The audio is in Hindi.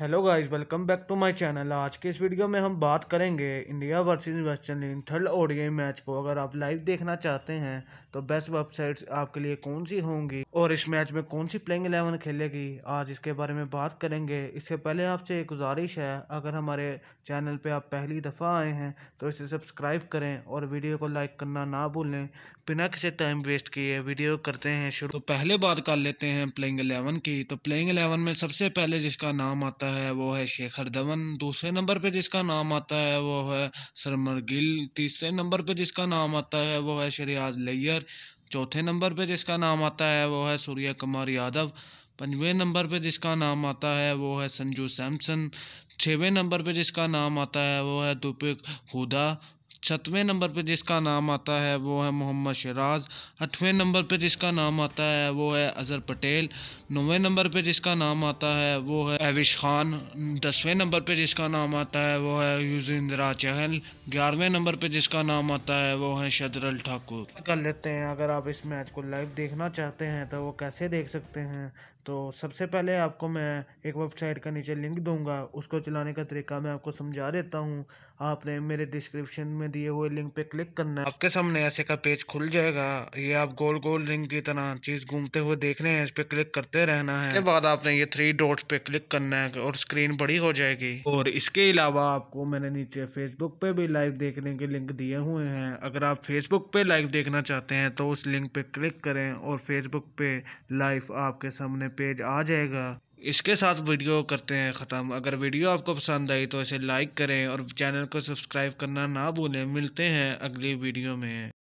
hello guys welcome back to my channel आज के इस वीडियो में हम बात करेंगे India versus West Indies third ODI match को अगर आप लाइव देखना चाहते हैं तो बेस्ट वेबसाइट्स आपके लिए कौन सी होंगी और इस मैच में कौन सी प्लेइंग एलेवन खेलेगी आज इसके बारे में बात करेंगे इससे पहले आपसे एक गुजारिश है अगर हमारे चैनल पर आप पहली दफ़ा आए हैं तो इसे सब्सक्राइब करें और वीडियो को लाइक करना ना भूलें बिना किसी टाइम वेस्ट किए वीडियो करते हैं शुरू तो पहले बात कर लेते हैं प्लेइंग एलेवन की तो प्लेइंग एलेवन में सबसे पहले जिसका नाम आता आता है वो है शेखर धवन दूसरे नंबर पे जिसका नाम आता है वो है सरमर गिल तीसरे नंबर पे जिसका नाम आता है वो है शरियाज लैयर चौथे नंबर पे जिसका नाम आता है वो है सूर्य कुमार यादव पंजवें नंबर पे जिसका नाम आता है वो है संजू सैमसन छवें नंबर पे जिसका नाम आता है वो है दुपिक हुदा सतवें नंबर पे जिसका नाम आता है वो है मोहम्मद शराज अठवें नंबर पे जिसका नाम आता है वो है अजहर पटेल नौवें नंबर पे जिसका नाम आता है वो है एविश खान दसवें नंबर पे जिसका नाम आता है वो है युजिंदरा चहल ग्यारहवें नंबर पे जिसका नाम आता है वो है शदरल ठाकुर कर लेते हैं अगर आप इस मैच को लाइव देखना चाहते हैं तो वो कैसे देख सकते हैं तो सबसे पहले आपको मैं एक वेबसाइट का नीचे लिंक दूंगा उसको चलाने का तरीका मैं आपको समझा देता हूँ आपने मेरे डिस्क्रिप्शन में दिए हुए लिंक पे क्लिक करना है आपके सामने ऐसे का पेज खुल जाएगा ये आप गोल गोल रिंग की तरह चीज घूमते हुए देख रहे हैं इस पे क्लिक करते रहना है इसके बाद आपने ये थ्री डॉट पे क्लिक करना है और स्क्रीन बड़ी हो जाएगी और इसके अलावा आपको मैंने नीचे फेसबुक पे भी लाइव देखने के लिंक दिए हुए हैं अगर आप फेसबुक पे लाइव देखना चाहते हैं तो उस लिंक पे क्लिक करें और फेसबुक पे लाइव आपके सामने पेज आ जाएगा इसके साथ वीडियो करते हैं ख़त्म अगर वीडियो आपको पसंद आई तो इसे लाइक करें और चैनल को सब्सक्राइब करना ना भूलें मिलते हैं अगली वीडियो में